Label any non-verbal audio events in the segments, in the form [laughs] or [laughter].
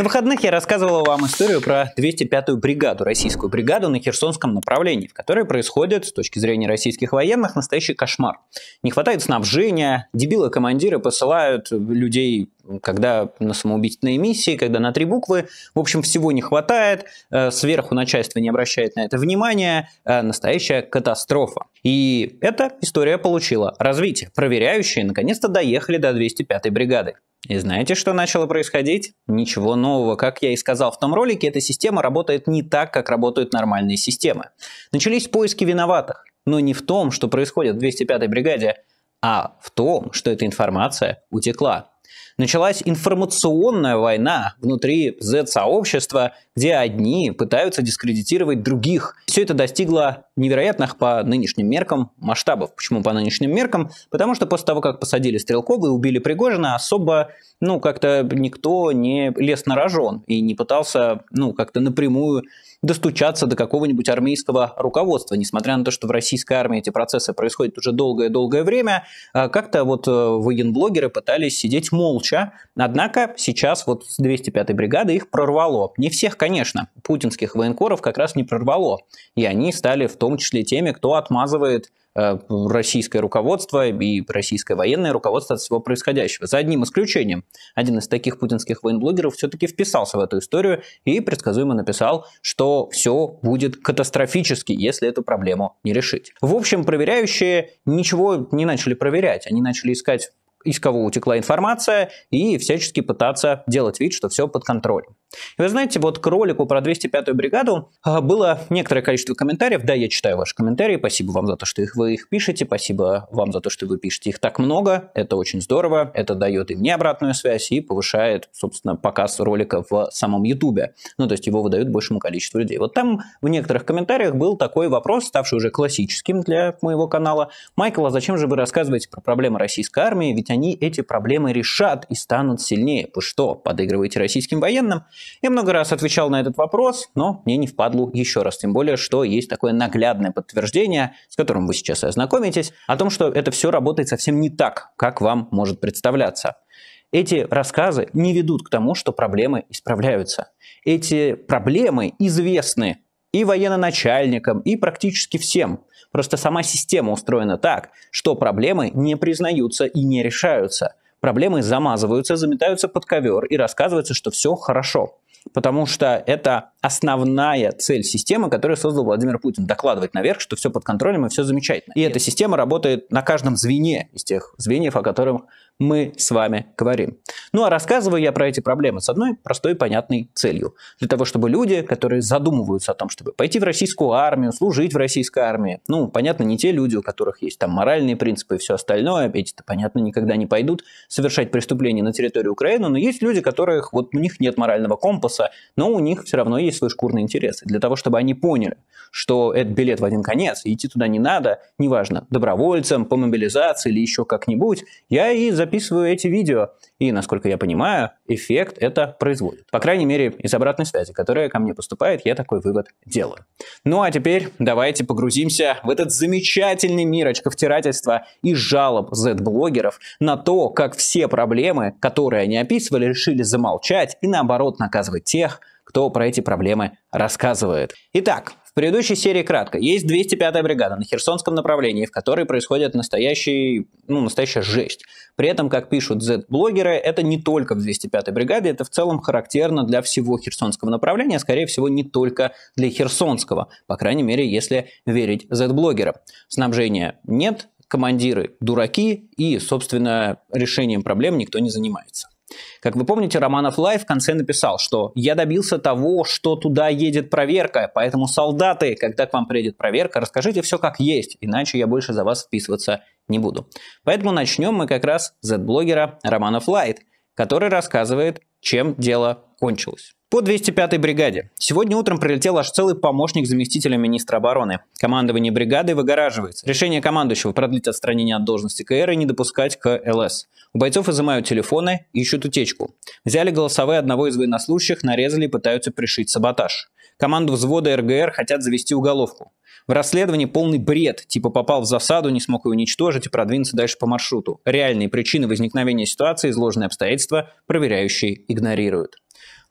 На выходных я рассказывала вам историю про 205-ю бригаду, российскую бригаду на Херсонском направлении, в которой происходит, с точки зрения российских военных, настоящий кошмар. Не хватает снабжения, дебилы командиры посылают людей когда на самоубийственной миссии, когда на три буквы. В общем, всего не хватает, э, сверху начальство не обращает на это внимания, э, настоящая катастрофа. И эта история получила развитие. Проверяющие наконец-то доехали до 205-й бригады. И знаете, что начало происходить? Ничего нового. Как я и сказал в том ролике, эта система работает не так, как работают нормальные системы. Начались поиски виноватых. Но не в том, что происходит в 205-й бригаде, а в том, что эта информация утекла. Началась информационная война внутри Z-сообщества, где одни пытаются дискредитировать других. Все это достигло невероятных по нынешним меркам масштабов. Почему по нынешним меркам? Потому что после того, как посадили Стрелкова и убили Пригожина, особо, ну, как-то никто не лез на рожон и не пытался, ну, как-то напрямую достучаться до какого-нибудь армейского руководства, несмотря на то, что в российской армии эти процессы происходят уже долгое-долгое время, а как-то вот э, военблогеры пытались сидеть молча, однако сейчас вот с 205-й бригады их прорвало. Не всех, конечно, путинских военкоров как раз не прорвало, и они стали в том том числе теми, кто отмазывает э, российское руководство и российское военное руководство от всего происходящего. За одним исключением, один из таких путинских военблогеров все-таки вписался в эту историю и предсказуемо написал, что все будет катастрофически, если эту проблему не решить. В общем, проверяющие ничего не начали проверять, они начали искать из кого утекла информация, и всячески пытаться делать вид, что все под контролем. И вы знаете, вот к ролику про 205-ю бригаду а, было некоторое количество комментариев. Да, я читаю ваши комментарии, спасибо вам за то, что их, вы их пишете, спасибо вам за то, что вы пишете их так много, это очень здорово, это дает и мне обратную связь и повышает, собственно, показ ролика в самом YouTube. Ну, то есть его выдают большему количеству людей. Вот там в некоторых комментариях был такой вопрос, ставший уже классическим для моего канала. Майкл, а зачем же вы рассказываете про проблемы российской армии, ведь они эти проблемы решат и станут сильнее. Вы что, подыгрываете российским военным? Я много раз отвечал на этот вопрос, но мне не впадлу еще раз, тем более, что есть такое наглядное подтверждение, с которым вы сейчас и ознакомитесь, о том, что это все работает совсем не так, как вам может представляться. Эти рассказы не ведут к тому, что проблемы исправляются. Эти проблемы известны и военно и практически всем. Просто сама система устроена так, что проблемы не признаются и не решаются проблемы замазываются, заметаются под ковер и рассказывается, что все хорошо. Потому что это основная цель системы, которую создал Владимир Путин. Докладывать наверх, что все под контролем и все замечательно. И эта система работает на каждом звене из тех звеньев, о которых мы с вами говорим. Ну а рассказываю я про эти проблемы с одной простой понятной целью. Для того, чтобы люди, которые задумываются о том, чтобы пойти в российскую армию, служить в российской армии, ну, понятно, не те люди, у которых есть там моральные принципы и все остальное, эти-то, понятно, никогда не пойдут совершать преступления на территории Украины, но есть люди, которых вот у них нет морального компаса, но у них все равно есть свой шкурный интерес. И для того, чтобы они поняли, что это билет в один конец, идти туда не надо, неважно, добровольцем, по мобилизации или еще как-нибудь, я и за записываю эти видео. И, насколько я понимаю, эффект это производит. По крайней мере, из обратной связи, которая ко мне поступает, я такой вывод делаю. Ну а теперь давайте погрузимся в этот замечательный мир очковтирательства и жалоб Z-блогеров на то, как все проблемы, которые они описывали, решили замолчать и наоборот наказывать тех, кто про эти проблемы рассказывает. Итак, в предыдущей серии кратко. Есть 205-я бригада на Херсонском направлении, в которой происходит настоящий, ну, настоящая жесть. При этом, как пишут Z-блогеры, это не только в 205-й бригаде, это в целом характерно для всего Херсонского направления, а скорее всего не только для Херсонского, по крайней мере, если верить Z-блогерам. Снабжения нет, командиры дураки, и, собственно, решением проблем никто не занимается. Как вы помните, Романов Лай в конце написал, что «я добился того, что туда едет проверка, поэтому, солдаты, когда к вам приедет проверка, расскажите все как есть, иначе я больше за вас вписываться не буду». Поэтому начнем мы как раз с Z-блогера Романов Лайт, который рассказывает, чем дело кончилось. По 205-й бригаде. Сегодня утром прилетел аж целый помощник заместителя министра обороны. Командование бригады выгораживается. Решение командующего продлить отстранение от должности КР и не допускать к ЛС. У бойцов изымают телефоны, ищут утечку. Взяли голосовые одного из военнослужащих, нарезали и пытаются пришить саботаж. Команду взвода РГР хотят завести уголовку. В расследовании полный бред, типа попал в засаду, не смог ее уничтожить и продвинуться дальше по маршруту. Реальные причины возникновения ситуации, изложенные обстоятельства, проверяющие игнорируют.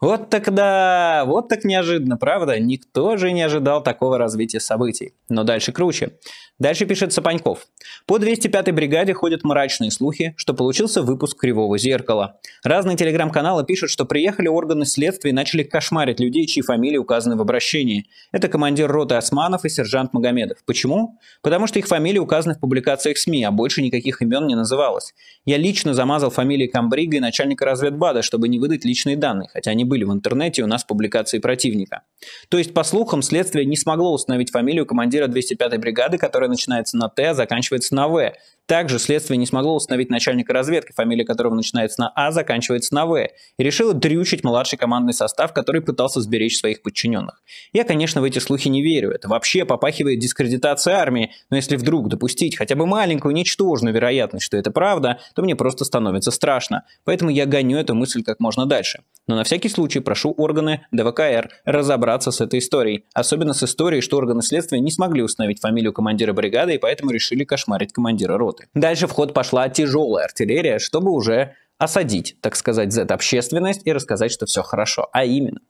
Вот тогда, вот так неожиданно, правда? Никто же не ожидал такого развития событий. Но дальше круче. Дальше пишет Сапаньков. По 205-й бригаде ходят мрачные слухи, что получился выпуск «Кривого зеркала». Разные телеграм-каналы пишут, что приехали органы следствия и начали кошмарить людей, чьи фамилии указаны в обращении. Это командир роты Османов и сержант Магомедов. Почему? Потому что их фамилии указаны в публикациях СМИ, а больше никаких имен не называлось. Я лично замазал фамилии Камбрига и начальника разведбада, чтобы не выдать личные данные, хотя они были в интернете у нас публикации противника. То есть, по слухам, следствие не смогло установить фамилию командира 205-й бригады, которая начинается на Т, заканчивается на В. Также следствие не смогло установить начальника разведки, фамилия которого начинается на А, заканчивается на В, и решило дрючить младший командный состав, который пытался сберечь своих подчиненных. Я, конечно, в эти слухи не верю, это вообще попахивает дискредитацией армии, но если вдруг допустить хотя бы маленькую, ничтожную вероятность, что это правда, то мне просто становится страшно. Поэтому я гоню эту мысль как можно дальше. Но на всякий случай прошу органы ДВКР разобраться с этой историей, особенно с историей, что органы следствия не смогли установить фамилию командира бригады и поэтому решили кошмарить командира рот пехоты. Дальше в ход пошла тяжелая артиллерия, чтобы уже осадить, так сказать, Z-общественность и рассказать, что все хорошо. А именно,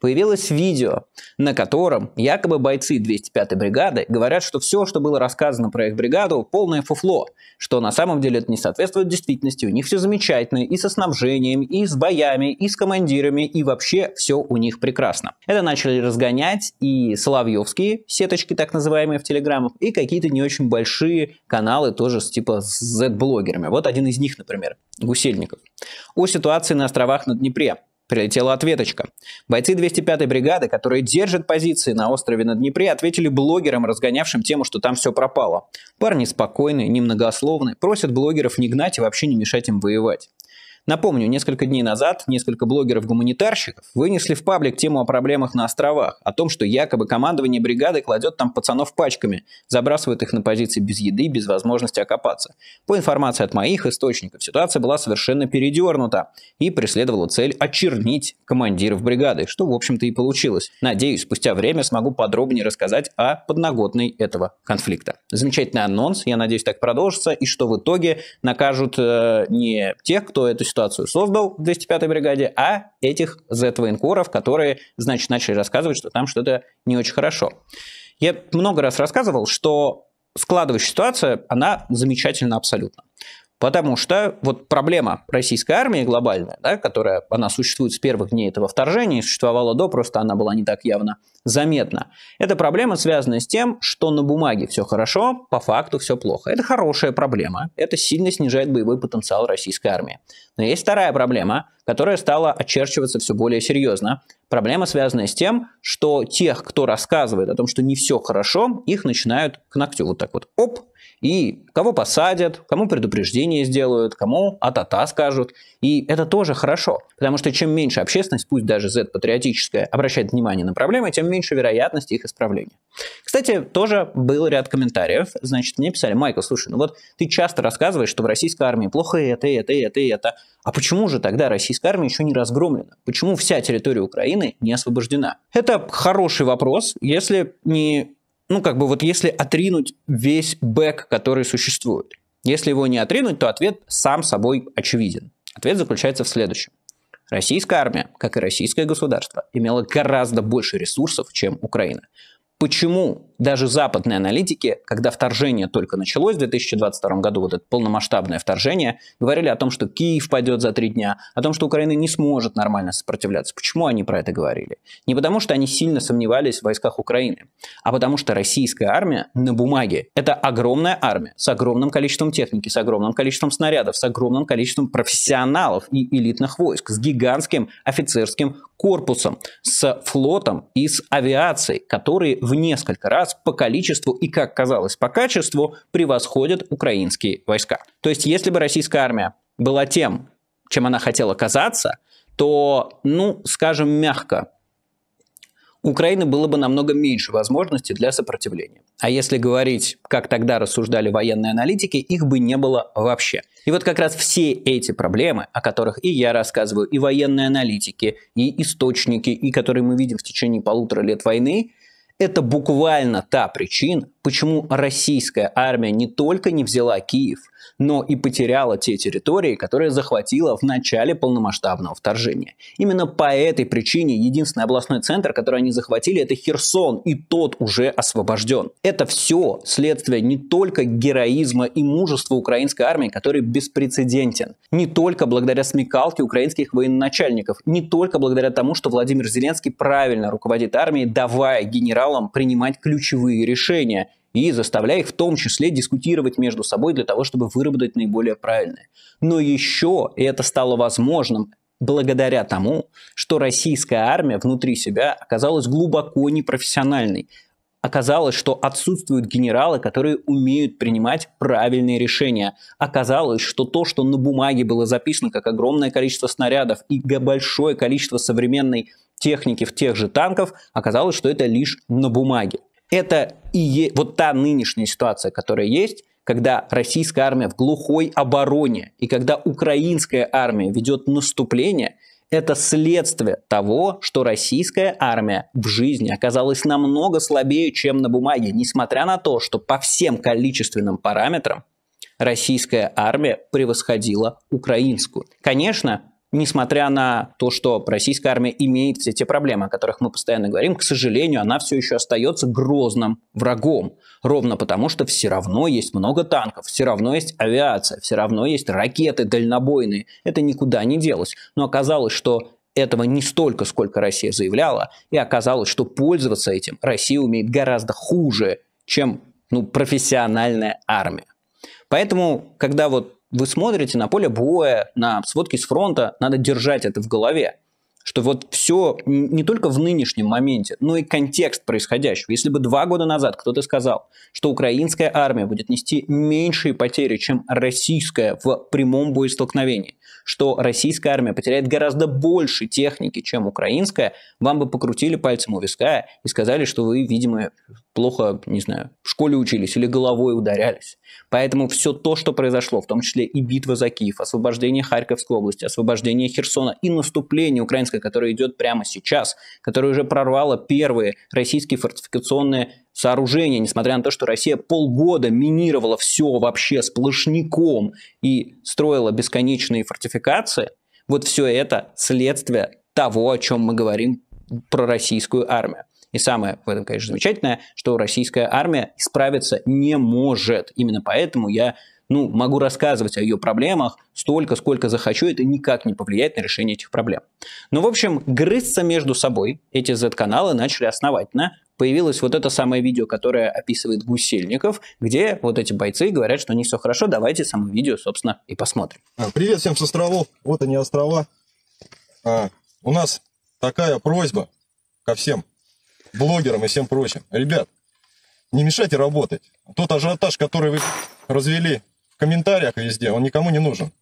Появилось видео, на котором якобы бойцы 205-й бригады говорят, что все, что было рассказано про их бригаду, полное фуфло, что на самом деле это не соответствует действительности, у них все замечательно и со снабжением, и с боями, и с командирами, и вообще все у них прекрасно. Это начали разгонять и Соловьевские сеточки, так называемые в Телеграмах, и какие-то не очень большие каналы тоже с, типа с Z-блогерами. Вот один из них, например, Гусельников. О ситуации на островах на Днепре. Прилетела ответочка. Бойцы 205-й бригады, которые держат позиции на острове на Днепре, ответили блогерам, разгонявшим тему, что там все пропало. Парни спокойные, немногословные, просят блогеров не гнать и вообще не мешать им воевать. Напомню, несколько дней назад несколько блогеров-гуманитарщиков вынесли в паблик тему о проблемах на островах, о том, что якобы командование бригады кладет там пацанов пачками, забрасывает их на позиции без еды, без возможности окопаться. По информации от моих источников, ситуация была совершенно передернута и преследовала цель очернить командиров бригады, что, в общем-то, и получилось. Надеюсь, спустя время смогу подробнее рассказать о подноготной этого конфликта. Замечательный анонс, я надеюсь, так продолжится, и что в итоге накажут э, не тех, кто эту ситуацию ситуацию создал в 205-й бригаде, а этих Z-военкоров, которые, значит, начали рассказывать, что там что-то не очень хорошо. Я много раз рассказывал, что складывающая ситуация, она замечательна абсолютно. Потому что вот проблема российской армии глобальная, да, которая, она существует с первых дней этого вторжения, существовала до, просто она была не так явно заметна. Эта проблема связана с тем, что на бумаге все хорошо, по факту все плохо. Это хорошая проблема, это сильно снижает боевой потенциал российской армии. Но есть вторая проблема, которая стала очерчиваться все более серьезно. Проблема, связанная с тем, что тех, кто рассказывает о том, что не все хорошо, их начинают к ногтю вот так вот, оп, и кого посадят, кому предупреждение сделают, кому а-та-та скажут. И это тоже хорошо, потому что чем меньше общественность, пусть даже Z-патриотическая, обращает внимание на проблемы, тем меньше вероятность их исправления. Кстати, тоже был ряд комментариев. Значит, мне писали, Майкл, слушай, ну вот ты часто рассказываешь, что в российской армии плохо это, это, это, это. А почему же тогда российская армия еще не разгромлена? Почему вся территория Украины не освобождена? Это хороший вопрос, если не ну, как бы вот если отринуть весь бэк, который существует. Если его не отринуть, то ответ сам собой очевиден. Ответ заключается в следующем. Российская армия, как и российское государство, имела гораздо больше ресурсов, чем Украина. Почему даже западные аналитики, когда вторжение только началось в 2022 году, вот это полномасштабное вторжение, говорили о том, что Киев пойдет за три дня, о том, что Украина не сможет нормально сопротивляться. Почему они про это говорили? Не потому, что они сильно сомневались в войсках Украины, а потому, что российская армия на бумаге – это огромная армия с огромным количеством техники, с огромным количеством снарядов, с огромным количеством профессионалов и элитных войск, с гигантским офицерским корпусом, с флотом и с авиацией, которые в несколько раз по количеству и, как казалось, по качеству превосходят украинские войска. То есть, если бы российская армия была тем, чем она хотела казаться, то, ну, скажем мягко, у Украины было бы намного меньше возможностей для сопротивления. А если говорить, как тогда рассуждали военные аналитики, их бы не было вообще. И вот как раз все эти проблемы, о которых и я рассказываю, и военные аналитики, и источники, и которые мы видим в течение полутора лет войны, это буквально та причина, почему российская армия не только не взяла Киев, но и потеряла те территории, которые захватила в начале полномасштабного вторжения. Именно по этой причине единственный областной центр, который они захватили, это Херсон, и тот уже освобожден. Это все следствие не только героизма и мужества украинской армии, который беспрецедентен, не только благодаря смекалке украинских военачальников, не только благодаря тому, что Владимир Зеленский правильно руководит армией, давая генералам принимать ключевые решения, и заставляя их в том числе дискутировать между собой для того, чтобы выработать наиболее правильное. Но еще это стало возможным благодаря тому, что российская армия внутри себя оказалась глубоко непрофессиональной. Оказалось, что отсутствуют генералы, которые умеют принимать правильные решения. Оказалось, что то, что на бумаге было записано как огромное количество снарядов и большое количество современной техники в тех же танков, оказалось, что это лишь на бумаге. Это и е... вот та нынешняя ситуация, которая есть, когда российская армия в глухой обороне и когда украинская армия ведет наступление, это следствие того, что российская армия в жизни оказалась намного слабее, чем на бумаге, несмотря на то, что по всем количественным параметрам российская армия превосходила украинскую. Конечно, несмотря на то, что российская армия имеет все те проблемы, о которых мы постоянно говорим, к сожалению, она все еще остается грозным врагом. Ровно потому, что все равно есть много танков, все равно есть авиация, все равно есть ракеты дальнобойные. Это никуда не делось. Но оказалось, что этого не столько, сколько Россия заявляла, и оказалось, что пользоваться этим Россия умеет гораздо хуже, чем ну, профессиональная армия. Поэтому, когда вот вы смотрите на поле боя, на сводки с фронта, надо держать это в голове что вот все не только в нынешнем моменте, но и контекст происходящего. Если бы два года назад кто-то сказал, что украинская армия будет нести меньшие потери, чем российская в прямом боестолкновении, что российская армия потеряет гораздо больше техники, чем украинская, вам бы покрутили пальцем у виска и сказали, что вы, видимо, плохо, не знаю, в школе учились или головой ударялись. Поэтому все то, что произошло, в том числе и битва за Киев, освобождение Харьковской области, освобождение Херсона и наступление украинское, которое идет прямо сейчас, которое уже прорвало первые российские фортификационные сооружения, несмотря на то, что Россия полгода минировала все вообще сплошняком и строила бесконечные фортификации, вот все это следствие того, о чем мы говорим про российскую армию. И самое в этом, конечно, замечательное, что российская армия справиться не может. Именно поэтому я ну, могу рассказывать о ее проблемах столько, сколько захочу, это никак не повлияет на решение этих проблем. Но, ну, в общем, грызться между собой эти Z-каналы начали основательно. Появилось вот это самое видео, которое описывает Гусельников, где вот эти бойцы говорят, что не все хорошо, давайте само видео, собственно, и посмотрим. А, привет всем с островов, вот они острова. А, у нас такая просьба ко всем блогерам и всем прочим. Ребят, не мешайте работать. Тот ажиотаж, который вы развели в комментариях и везде, он никому не нужен.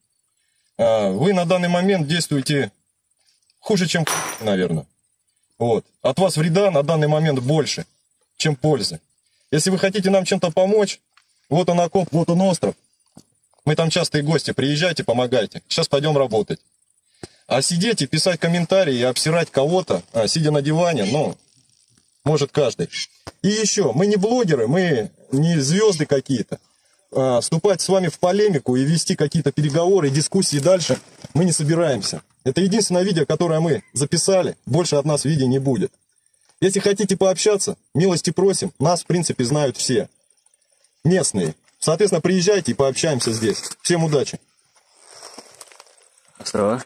А, вы на данный момент действуете хуже, чем наверное. Вот. От вас вреда на данный момент больше, чем пользы. Если вы хотите нам чем-то помочь, вот он окоп, вот он остров. Мы там частые гости, приезжайте, помогайте. Сейчас пойдем работать. А сидеть и писать комментарии и обсирать кого-то, а, сидя на диване, ну, может каждый. И еще, мы не блогеры, мы не звезды какие-то. А, вступать с вами в полемику и вести какие-то переговоры, дискуссии дальше мы не собираемся. Это единственное видео, которое мы записали, больше от нас видео не будет. Если хотите пообщаться, милости просим, нас в принципе знают все, местные. Соответственно, приезжайте и пообщаемся здесь. Всем удачи. Острова.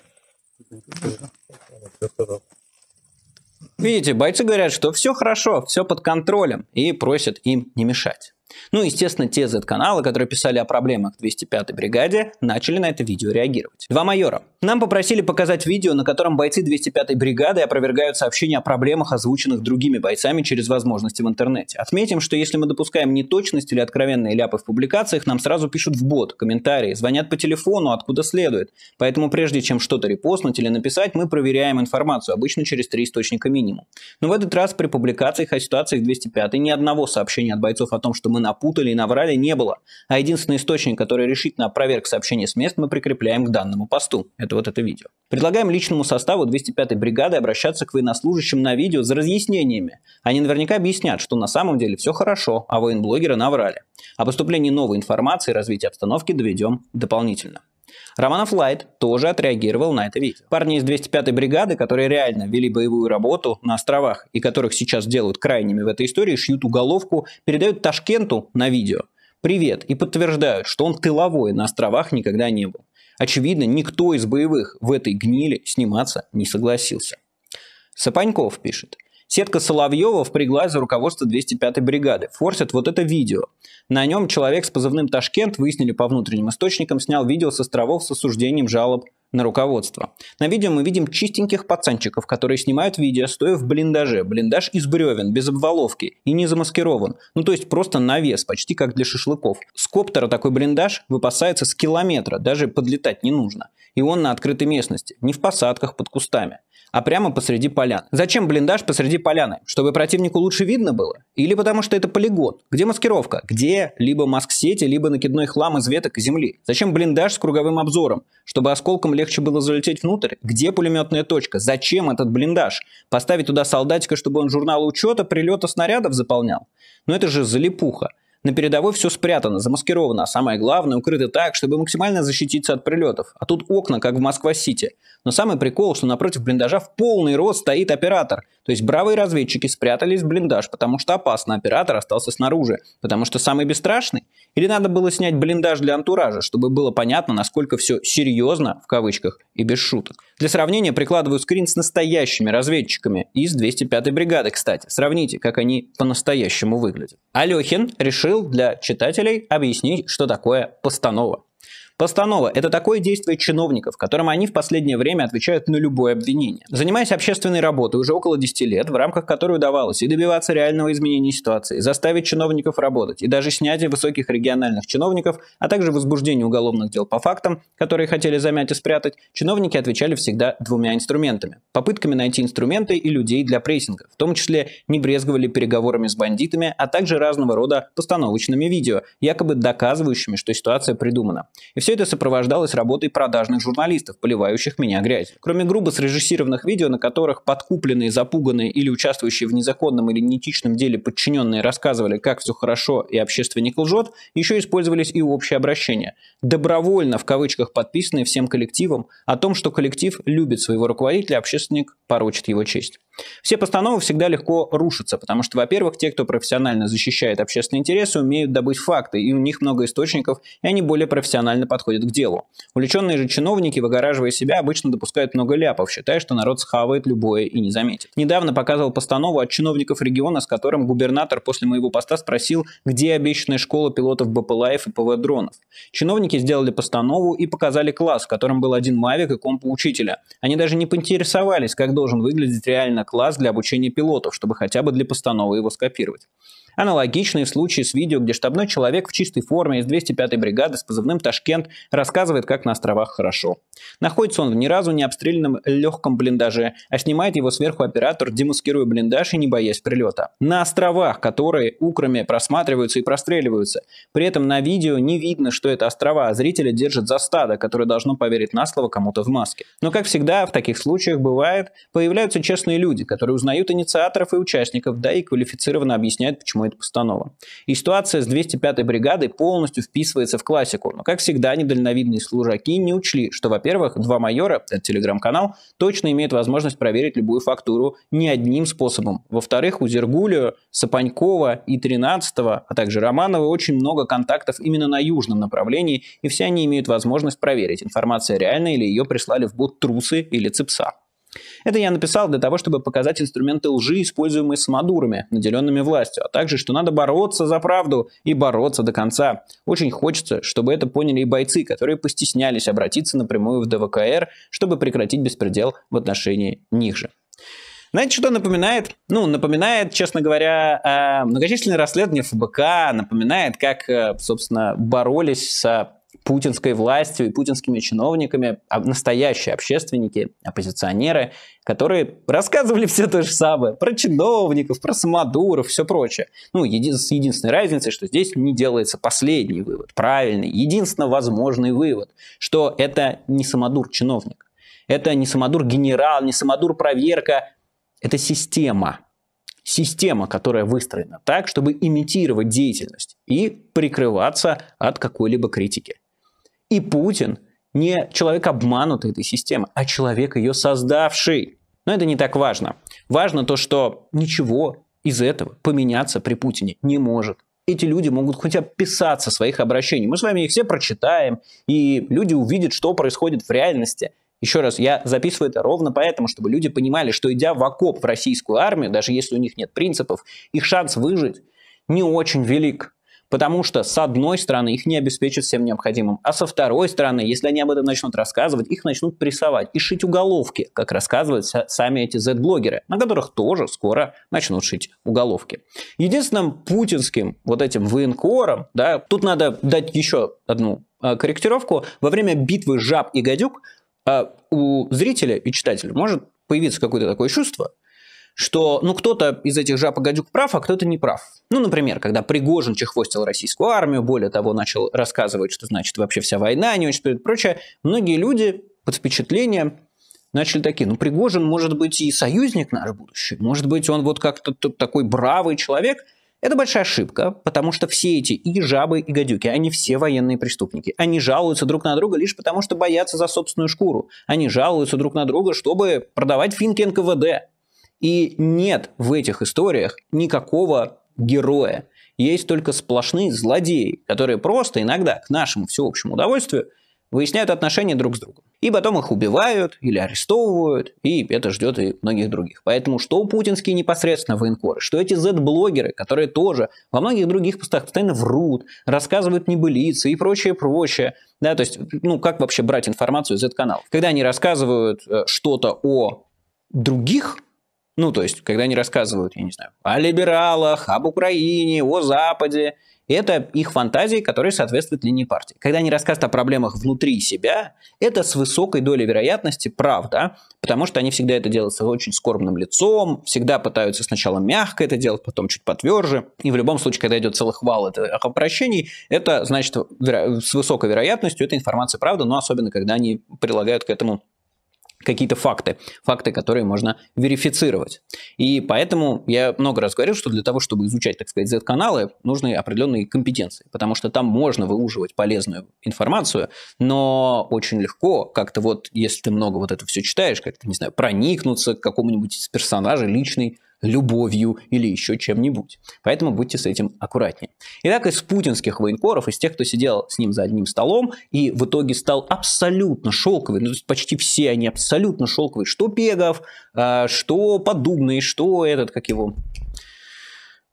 Видите, бойцы говорят, что все хорошо, все под контролем, и просят им не мешать. Ну, естественно, те Z-каналы, которые писали о проблемах 205-й бригаде, начали на это видео реагировать. Два майора. Нам попросили показать видео, на котором бойцы 205-й бригады опровергают сообщения о проблемах, озвученных другими бойцами через возможности в интернете. Отметим, что если мы допускаем неточность или откровенные ляпы в публикациях, нам сразу пишут в бот, комментарии, звонят по телефону, откуда следует. Поэтому прежде чем что-то репостнуть или написать, мы проверяем информацию, обычно через три источника минимум. Но в этот раз при публикациях о ситуациях 205 й ни одного сообщения от бойцов о том, что мы напутали и наврали, не было. А единственный источник, который решительно опроверг сообщение с мест, мы прикрепляем к данному посту. Это вот это видео. Предлагаем личному составу 205-й бригады обращаться к военнослужащим на видео за разъяснениями. Они наверняка объяснят, что на самом деле все хорошо, а военблогеры наврали. О поступлении новой информации и развитии обстановки доведем дополнительно. Романов Лайт тоже отреагировал на это видео. Парни из 205-й бригады, которые реально вели боевую работу на островах и которых сейчас делают крайними в этой истории, шьют уголовку, передают Ташкенту на видео. Привет, и подтверждают, что он тыловой на островах никогда не был. Очевидно, никто из боевых в этой гнили сниматься не согласился. Сапаньков пишет – Сетка Соловьева впрягла за руководство 205-й бригады. Форсят вот это видео. На нем человек с позывным «Ташкент», выяснили по внутренним источникам, снял видео с островов с осуждением жалоб на руководство. На видео мы видим чистеньких пацанчиков, которые снимают видео, стоя в блиндаже. Блиндаж из бревен, без обваловки и не замаскирован. Ну то есть просто навес, почти как для шашлыков. С коптера такой блиндаж выпасается с километра, даже подлетать не нужно. И он на открытой местности, не в посадках под кустами, а прямо посреди полян. Зачем блиндаж посреди поляны? Чтобы противнику лучше видно было? Или потому что это полигон? Где маскировка? Где либо маск-сети, либо накидной хлам из веток и земли? Зачем блиндаж с круговым обзором? Чтобы осколком легче было залететь внутрь. Где пулеметная точка? Зачем этот блиндаж? Поставить туда солдатика, чтобы он журнал учета прилета снарядов заполнял? Но ну, это же залипуха. На передовой все спрятано, замаскировано, а самое главное, укрыто так, чтобы максимально защититься от прилетов. А тут окна, как в Москва-Сити. Но самый прикол, что напротив блиндажа в полный рост стоит оператор. То есть бравые разведчики спрятались в блиндаж, потому что опасно, оператор остался снаружи, потому что самый бесстрашный. Или надо было снять блиндаж для антуража, чтобы было понятно, насколько все серьезно, в кавычках, и без шуток. Для сравнения прикладываю скрин с настоящими разведчиками из 205-й бригады, кстати. Сравните, как они по-настоящему выглядят. Алехин решил решил для читателей объяснить, что такое постанова. Постанова – это такое действие чиновников, которым они в последнее время отвечают на любое обвинение. Занимаясь общественной работой уже около 10 лет, в рамках которой удавалось и добиваться реального изменения ситуации, заставить чиновников работать, и даже снятие высоких региональных чиновников, а также возбуждение уголовных дел по фактам, которые хотели замять и спрятать, чиновники отвечали всегда двумя инструментами – попытками найти инструменты и людей для прессинга, в том числе не брезговали переговорами с бандитами, а также разного рода постановочными видео, якобы доказывающими, что ситуация придумана. И все все это сопровождалось работой продажных журналистов, поливающих меня грязью. Кроме грубо срежиссированных видео, на которых подкупленные, запуганные или участвующие в незаконном или нетичном деле подчиненные рассказывали, как все хорошо и общественник лжет, еще использовались и общие обращения. Добровольно, в кавычках, подписанные всем коллективом о том, что коллектив любит своего руководителя, общественник порочит его честь. Все постановы всегда легко рушатся, потому что, во-первых, те, кто профессионально защищает общественные интересы, умеют добыть факты, и у них много источников, и они более профессионально подходят к делу. Увлеченные же чиновники, выгораживая себя, обычно допускают много ляпов, считая, что народ схавает любое и не заметит. Недавно показывал постанову от чиновников региона, с которым губернатор после моего поста спросил, где обещанная школа пилотов БПЛАев и ПВ-дронов. Чиновники сделали постанову и показали класс, в котором был один мавик и комп учителя. Они даже не поинтересовались, как должен выглядеть реально класс для обучения пилотов, чтобы хотя бы для постановы его скопировать. Аналогичные случаи с видео, где штабной человек в чистой форме из 205-й бригады с позывным «Ташкент» рассказывает, как на островах хорошо. Находится он в ни разу не обстрелянном легком блиндаже, а снимает его сверху оператор, демаскируя блиндаж и не боясь прилета. На островах, которые украми просматриваются и простреливаются. При этом на видео не видно, что это острова, а зрители держат за стадо, которое должно поверить на слово кому-то в маске. Но, как всегда, в таких случаях бывает, появляются честные люди, которые узнают инициаторов и участников, да и квалифицированно объясняют, почему эта постанова. И ситуация с 205-й бригадой полностью вписывается в классику. Но, как всегда, недальновидные служаки не учли, что, во-первых, два майора, это телеграм-канал, точно имеют возможность проверить любую фактуру не одним способом. Во-вторых, у Зергулио, Сапанькова и 13-го, а также Романова очень много контактов именно на южном направлении, и все они имеют возможность проверить, информация реальная или ее прислали в бот трусы или цепса. Это я написал для того, чтобы показать инструменты лжи, используемые самодурами, наделенными властью, а также, что надо бороться за правду и бороться до конца. Очень хочется, чтобы это поняли и бойцы, которые постеснялись обратиться напрямую в ДВКР, чтобы прекратить беспредел в отношении них же. Знаете, что напоминает? Ну, напоминает, честно говоря, а, многочисленные расследования ФБК, напоминает, как, э, собственно, боролись с путинской властью и путинскими чиновниками а настоящие общественники, оппозиционеры, которые рассказывали [laughs] все то же самое про чиновников, про самодуров, все прочее. Ну, еди- с единственной разницей, что здесь не делается последний вывод, правильный, единственно возможный вывод, что это не самодур-чиновник, это не самодур-генерал, не самодур-проверка, это система – система, которая выстроена так, чтобы имитировать деятельность и прикрываться от какой-либо критики. И Путин не человек обманутый этой системы, а человек ее создавший. Но это не так важно. Важно то, что ничего из этого поменяться при Путине не может. Эти люди могут хоть описаться своих обращений. Мы с вами их все прочитаем, и люди увидят, что происходит в реальности. Еще раз, я записываю это ровно поэтому, чтобы люди понимали, что идя в окоп в российскую армию, даже если у них нет принципов, их шанс выжить не очень велик. Потому что, с одной стороны, их не обеспечат всем необходимым, а со второй стороны, если они об этом начнут рассказывать, их начнут прессовать и шить уголовки, как рассказывают сами эти Z-блогеры, на которых тоже скоро начнут шить уголовки. Единственным путинским вот этим военкором, да, тут надо дать еще одну а, корректировку, во время битвы жаб и гадюк а, у зрителя и читателя может появиться какое-то такое чувство, что, ну, кто-то из этих жаб гадюк прав, а кто-то не прав. Ну, например, когда Пригожин чехвостил российскую армию, более того, начал рассказывать, что значит вообще вся война, не очень и прочее, многие люди под впечатлением начали такие, ну, Пригожин, может быть, и союзник наш будущий, может быть, он вот как-то такой бравый человек. Это большая ошибка, потому что все эти и жабы, и гадюки, они все военные преступники. Они жалуются друг на друга лишь потому, что боятся за собственную шкуру. Они жалуются друг на друга, чтобы продавать финки НКВД. И нет в этих историях никакого героя. Есть только сплошные злодеи, которые просто иногда к нашему всеобщему удовольствию выясняют отношения друг с другом. И потом их убивают или арестовывают, и это ждет и многих других. Поэтому что путинские непосредственно военкоры, что эти Z-блогеры, которые тоже во многих других постах постоянно врут, рассказывают небылицы и прочее, прочее. Да, то есть, ну, как вообще брать информацию из z канала Когда они рассказывают э, что-то о других ну, то есть, когда они рассказывают, я не знаю, о либералах, об Украине, о Западе, это их фантазии, которые соответствуют линии партии. Когда они рассказывают о проблемах внутри себя, это с высокой долей вероятности правда, потому что они всегда это делают с очень скорбным лицом, всегда пытаются сначала мягко это делать, потом чуть потверже, и в любом случае, когда идет целых вал этих обращений, это значит с высокой вероятностью эта информация правда, но особенно, когда они прилагают к этому какие-то факты, факты, которые можно верифицировать. И поэтому я много раз говорил, что для того, чтобы изучать, так сказать, Z-каналы, нужны определенные компетенции, потому что там можно выуживать полезную информацию, но очень легко как-то вот, если ты много вот это все читаешь, как-то, не знаю, проникнуться к какому-нибудь из персонажей личной любовью или еще чем-нибудь. Поэтому будьте с этим аккуратнее. Итак, из путинских военкоров, из тех, кто сидел с ним за одним столом и в итоге стал абсолютно шелковый, ну, то есть почти все они абсолютно шелковые, что Пегов, а, что Подубный, что этот, как его,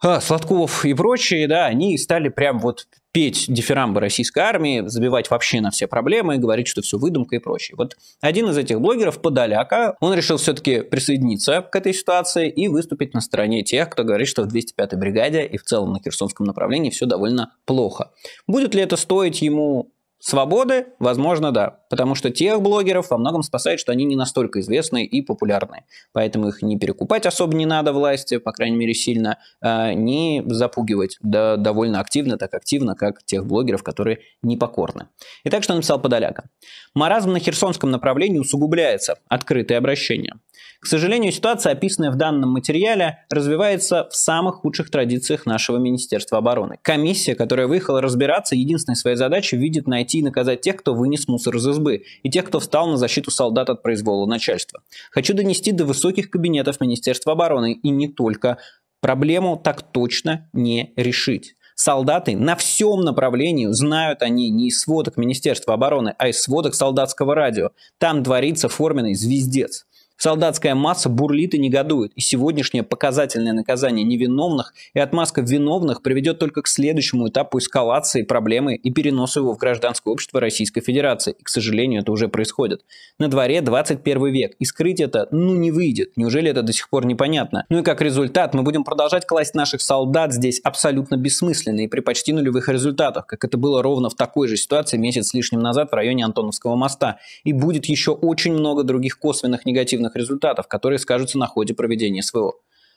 а, Сладков и прочие, да, они стали прям вот петь дифирамбы российской армии, забивать вообще на все проблемы, и говорить, что все выдумка и прочее. Вот один из этих блогеров, Подоляка, он решил все-таки присоединиться к этой ситуации и выступить на стороне тех, кто говорит, что в 205-й бригаде и в целом на Херсонском направлении все довольно плохо. Будет ли это стоить ему Свободы, возможно, да. Потому что тех блогеров во многом спасает, что они не настолько известны и популярны. Поэтому их не перекупать особо не надо власти, по крайней мере, сильно, а не запугивать да, довольно активно, так активно, как тех блогеров, которые непокорны. Итак, что написал Подоляка. Маразм на херсонском направлении усугубляется. Открытое обращение. К сожалению, ситуация, описанная в данном материале, развивается в самых худших традициях нашего Министерства обороны. Комиссия, которая выехала разбираться, единственной своей задачей видит найти найти и наказать тех, кто вынес мусор из избы, и тех, кто встал на защиту солдат от произвола начальства. Хочу донести до высоких кабинетов Министерства обороны, и не только, проблему так точно не решить. Солдаты на всем направлении знают они не из сводок Министерства обороны, а из сводок солдатского радио. Там дворится форменный звездец. Солдатская масса бурлит и негодует, и сегодняшнее показательное наказание невиновных и отмазка виновных приведет только к следующему этапу эскалации проблемы и переносу его в гражданское общество Российской Федерации. И, к сожалению, это уже происходит. На дворе 21 век, и скрыть это, ну, не выйдет. Неужели это до сих пор непонятно? Ну и как результат, мы будем продолжать класть наших солдат здесь абсолютно бессмысленно и при почти нулевых результатах, как это было ровно в такой же ситуации месяц с лишним назад в районе Антоновского моста. И будет еще очень много других косвенных негативных позитивных результатов, которые скажутся на ходе проведения СВО.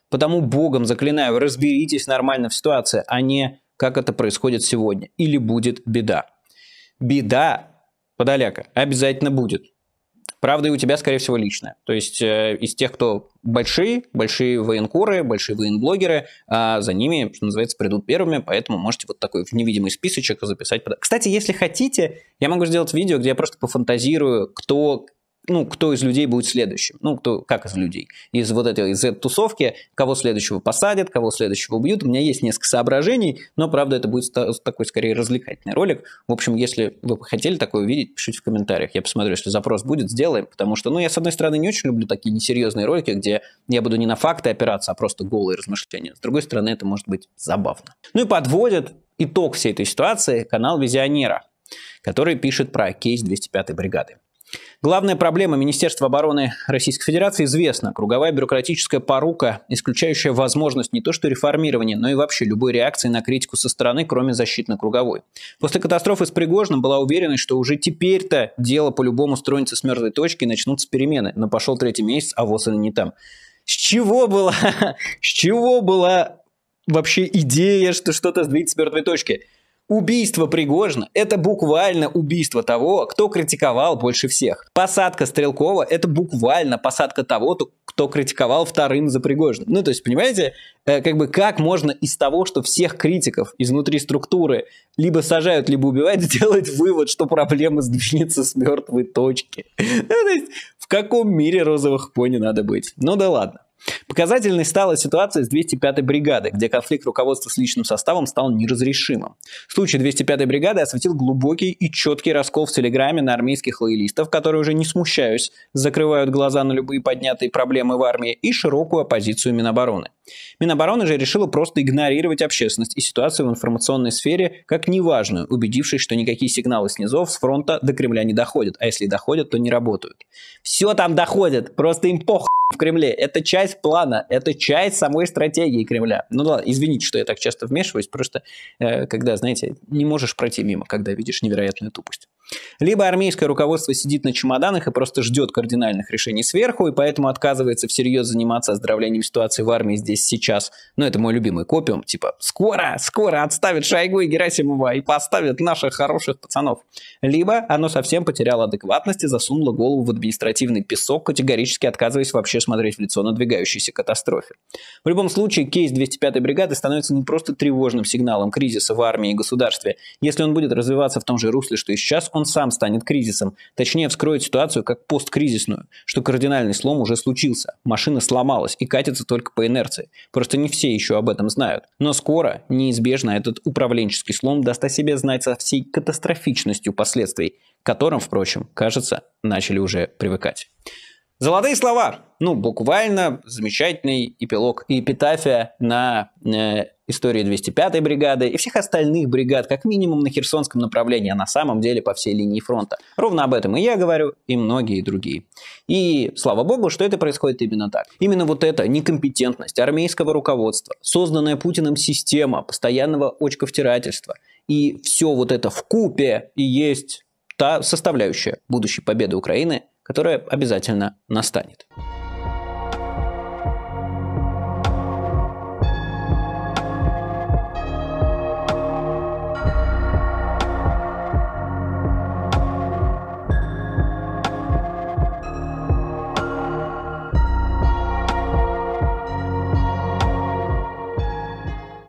Потому богом заклинаю, разберитесь нормально в ситуации, а не как это происходит сегодня. Или будет беда. Беда, подоляка, обязательно будет. Правда, и у тебя, скорее всего, личная. То есть э, из тех, кто большие, большие военкоры, большие военблогеры, э, за ними, что называется, придут первыми, поэтому можете вот такой невидимый списочек записать. Кстати, если хотите, я могу сделать видео, где я просто пофантазирую, кто ну, кто из людей будет следующим. Ну, кто, как из людей? Из вот этой из этой тусовки кого следующего посадят, кого следующего убьют. У меня есть несколько соображений, но, правда, это будет такой, скорее, развлекательный ролик. В общем, если вы бы хотели такое увидеть, пишите в комментариях. Я посмотрю, если запрос будет, сделаем. Потому что, ну, я, с одной стороны, не очень люблю такие несерьезные ролики, где я буду не на факты опираться, а просто голые размышления. С другой стороны, это может быть забавно. Ну и подводит итог всей этой ситуации канал Визионера, который пишет про кейс 205-й бригады. Главная проблема Министерства обороны Российской Федерации известна. Круговая бюрократическая порука, исключающая возможность не то что реформирования, но и вообще любой реакции на критику со стороны, кроме защитно-круговой. После катастрофы с Пригожным была уверенность, что уже теперь-то дело по-любому строится с мертвой точки и начнутся перемены. Но пошел третий месяц, а вот и не там. С чего была, [laughs] с чего была вообще идея, что что-то сдвинется с мертвой точки? Убийство Пригожина – это буквально убийство того, кто критиковал больше всех. Посадка Стрелкова – это буквально посадка того, кто критиковал вторым за Пригожина. Ну, то есть, понимаете, э, как бы как можно из того, что всех критиков изнутри структуры либо сажают, либо убивают, [laughs] делать вывод, что проблема сдвинется с мертвой точки. [laughs] Ну, в каком мире розовых пони надо быть? Ну да ладно. Показательной стала ситуация с 205-й бригадой, где конфликт руководства с личным составом стал неразрешимым. Случай 205-й бригады осветил глубокий и четкий раскол в Телеграме на армейских лоялистов, которые уже не смущаюсь, закрывают глаза на любые поднятые проблемы в армии и широкую оппозицию Минобороны. Минобороны же решила просто игнорировать общественность и ситуацию в информационной сфере как неважную, убедившись, что никакие сигналы снизов с фронта до Кремля не доходят, а если доходят, то не работают. Все там доходят, просто им пох в Кремле. Это часть часть плана, это часть самой стратегии Кремля. Ну ладно, извините, что я так часто вмешиваюсь, просто э, когда, знаете, не можешь пройти мимо, когда видишь невероятную тупость. Либо армейское руководство сидит на чемоданах и просто ждет кардинальных решений сверху, и поэтому отказывается всерьез заниматься оздоровлением ситуации в армии здесь сейчас. Но это мой любимый копиум, типа «Скоро, скоро отставят Шойгу и Герасимова и поставят наших хороших пацанов». Либо оно совсем потеряло адекватность и засунуло голову в административный песок, категорически отказываясь вообще смотреть в лицо надвигающейся катастрофе. В любом случае, кейс 205-й бригады становится не просто тревожным сигналом кризиса в армии и государстве. Если он будет развиваться в том же русле, что и сейчас, он он сам станет кризисом. Точнее, вскроет ситуацию как посткризисную, что кардинальный слом уже случился, машина сломалась и катится только по инерции. Просто не все еще об этом знают. Но скоро, неизбежно, этот управленческий слом даст о себе знать со всей катастрофичностью последствий, к которым, впрочем, кажется, начали уже привыкать. Золотые слова. Ну, буквально замечательный эпилог и эпитафия на э, истории 205-й бригады и всех остальных бригад, как минимум на Херсонском направлении, а на самом деле по всей линии фронта. Ровно об этом и я говорю, и многие другие. И слава богу, что это происходит именно так. Именно вот эта некомпетентность армейского руководства, созданная Путиным система постоянного очковтирательства и все вот это в купе и есть та составляющая будущей победы Украины которое обязательно настанет.